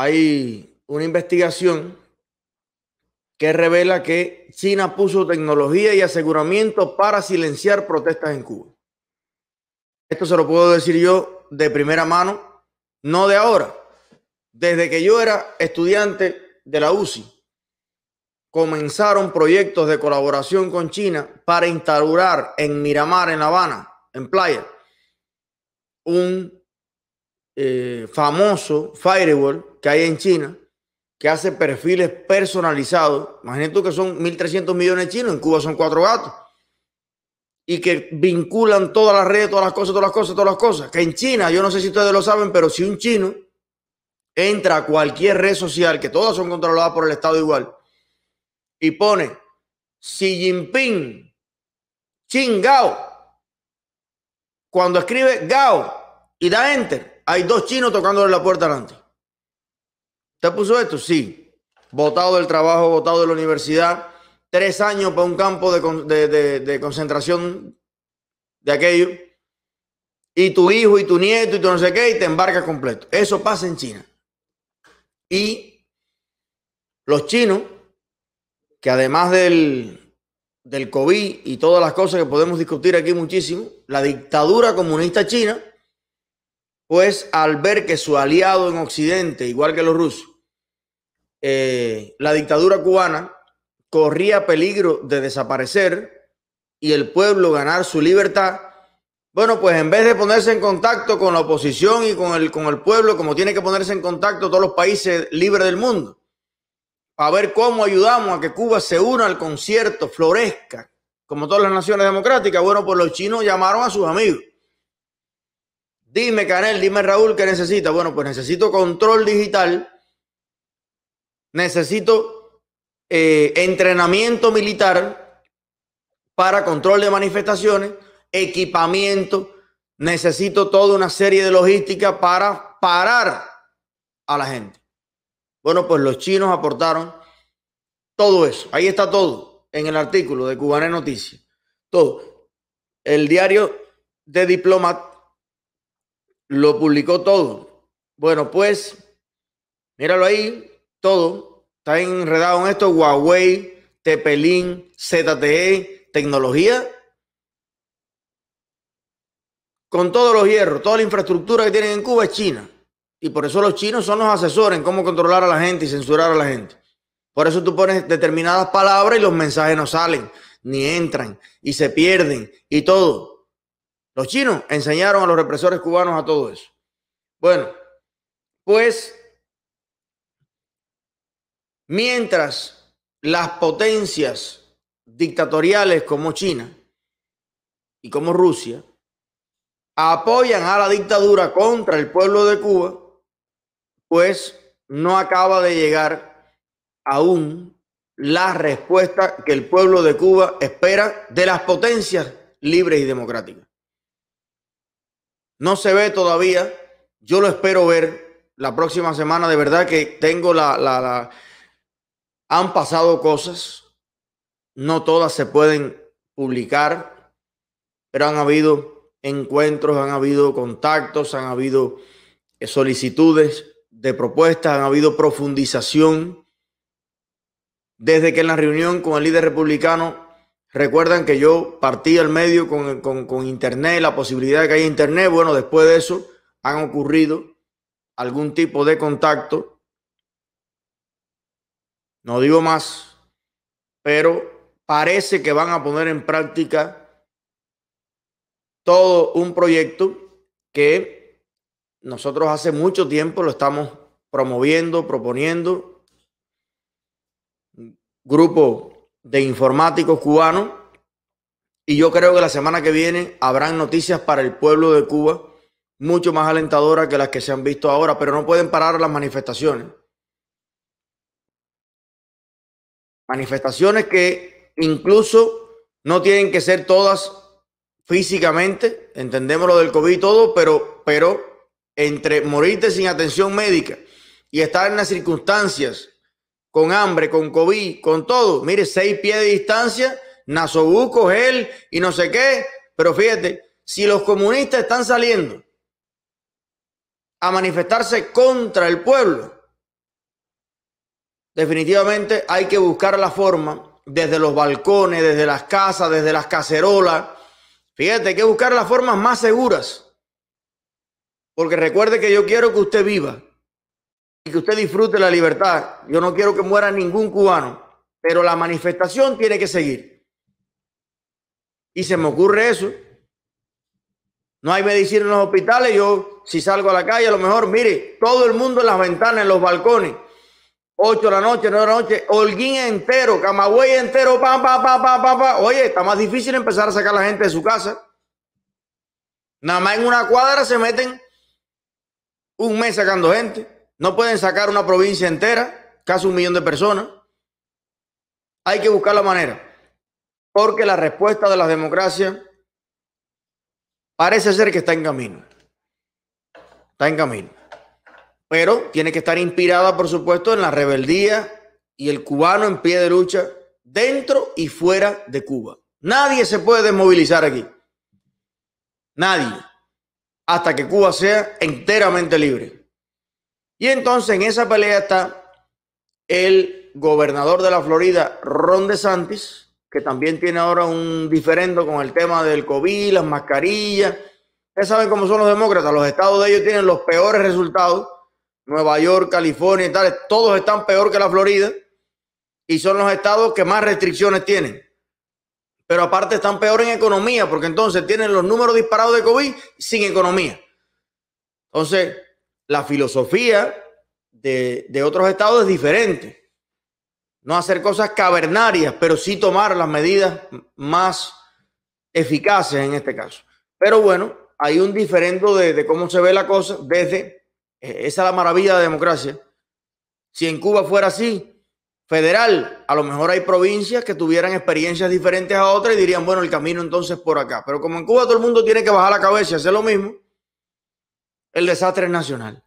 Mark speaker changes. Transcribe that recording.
Speaker 1: hay una investigación que revela que China puso tecnología y aseguramiento para silenciar protestas en Cuba. Esto se lo puedo decir yo de primera mano, no de ahora. Desde que yo era estudiante de la UCI, comenzaron proyectos de colaboración con China para instaurar en Miramar, en La Habana, en Playa, un eh, famoso firewall hay en China que hace perfiles personalizados. Imagínate tú que son 1.300 millones de chinos, en Cuba son cuatro gatos. Y que vinculan todas las redes, todas las cosas, todas las cosas, todas las cosas. Que en China, yo no sé si ustedes lo saben, pero si un chino entra a cualquier red social, que todas son controladas por el Estado igual, y pone Xi Jinping, Chingao, cuando escribe Gao y da enter, hay dos chinos tocándole la puerta delante ¿Usted puso esto? Sí. Votado del trabajo, votado de la universidad. Tres años para un campo de, concentración de aquello. Y tu hijo y tu nieto y tu no sé qué, y te embarcas completo. Eso pasa en China. Y los chinos, que además del, del COVID y todas las cosas que podemos discutir aquí muchísimo, la dictadura comunista china, pues al ver que su aliado en Occidente, igual que los rusos, eh, la dictadura cubana corría peligro de desaparecer y el pueblo ganar su libertad, bueno, pues en vez de ponerse en contacto con la oposición y con el, con el pueblo, como tiene que ponerse en contacto todos los países libres del mundo, a ver cómo ayudamos a que Cuba se una al concierto, florezca, como todas las naciones democráticas, bueno, pues los chinos llamaron a sus amigos. Dime, Canel, dime, Raúl, ¿qué necesita? Bueno, pues necesito control digital necesito eh, entrenamiento militar para control de manifestaciones, equipamiento, necesito toda una serie de logística para parar a la gente. Bueno, pues los chinos aportaron todo eso. Ahí está todo en el artículo de Cubana Noticias. Todo. El diario de Diplomat lo publicó todo. Bueno, pues, míralo ahí, todo está enredado en esto, Huawei, Tepelín, ZTE, tecnología. Con todos los hierros, toda la infraestructura que tienen en Cuba es China. Y por eso los chinos son los asesores en cómo controlar a la gente y censurar a la gente. Por eso tú pones determinadas palabras y los mensajes no salen, ni entran, y se pierden, y todo. Los chinos enseñaron a los represores cubanos a todo eso. Bueno, pues Mientras las potencias dictatoriales como China y como Rusia apoyan a la dictadura contra el pueblo de Cuba, pues no acaba de llegar aún la respuesta que el pueblo de Cuba espera de las potencias libres y democráticas. No se ve todavía, yo lo espero ver la próxima semana, de verdad que tengo la, la, han pasado cosas, no todas se pueden publicar, pero han habido encuentros, han habido contactos, han habido eh, solicitudes de propuestas, han habido profundización. Desde que en la reunión con el líder republicano, recuerdan que yo partí al medio con, con, con Internet, la posibilidad de que haya Internet, bueno, después de eso han ocurrido algún tipo de contacto no digo más, pero parece que van a poner en práctica todo un proyecto que nosotros hace mucho tiempo lo estamos promoviendo, proponiendo. Grupo de informáticos cubanos. Y yo creo que la semana que viene habrán noticias para el pueblo de Cuba mucho más alentadoras que las que se han visto ahora, pero no pueden parar las manifestaciones. manifestaciones que incluso no tienen que ser todas físicamente, entendemos lo del COVID y todo, pero, pero entre morirte sin atención médica y estar en las circunstancias con hambre, con COVID, con todo, mire, seis pies de distancia, nasobuco, gel y no sé qué, pero fíjate, si los comunistas están saliendo a manifestarse contra el pueblo, Definitivamente hay que buscar la forma desde los balcones, desde las casas, desde las cacerolas. Fíjate, hay que buscar las formas más seguras. Porque recuerde que yo quiero que usted viva y que usted disfrute la libertad. Yo no quiero que muera ningún cubano, pero la manifestación tiene que seguir. Y se me ocurre eso. No hay medicina en los hospitales. Yo, si salgo a la calle, a lo mejor, mire, todo el mundo en las ventanas, en los balcones 8 de la noche, 9 de la noche, Holguín entero, Camagüey entero, pa, pa, pa, pa, pa, pa. Oye, está más difícil empezar a sacar la gente de su casa. Nada más en una cuadra se meten un mes sacando gente. No pueden sacar una provincia entera, casi un millón de personas. Hay que buscar la manera. Porque la respuesta de las democracias parece ser que está en camino. Está en camino pero tiene que estar inspirada, por supuesto, en la rebeldía y el cubano en pie de lucha dentro y fuera de Cuba. Nadie se puede desmovilizar aquí. Nadie. Hasta que Cuba sea enteramente libre. Y entonces en esa pelea está el gobernador de la Florida, Ron DeSantis, que también tiene ahora un diferendo con el tema del COVID, las mascarillas. Ustedes saben cómo son los demócratas. Los estados de ellos tienen los peores resultados Nueva York, California y tal, todos están peor que la Florida y son los estados que más restricciones tienen. Pero aparte están peor en economía, porque entonces tienen los números disparados de COVID sin economía. Entonces, la filosofía de, otros estados es diferente. No hacer cosas cavernarias, pero sí tomar las medidas más eficaces en este caso. Pero bueno, hay un diferendo de, de cómo se ve la cosa desde e-, esa es la maravilla de la democracia. Si en Cuba fuera así, federal, a lo mejor hay provincias que tuvieran experiencias diferentes a otras y dirían, bueno, el camino entonces por acá. Pero como en Cuba todo el mundo tiene que bajar la cabeza y hacer lo mismo, el desastre es nacional.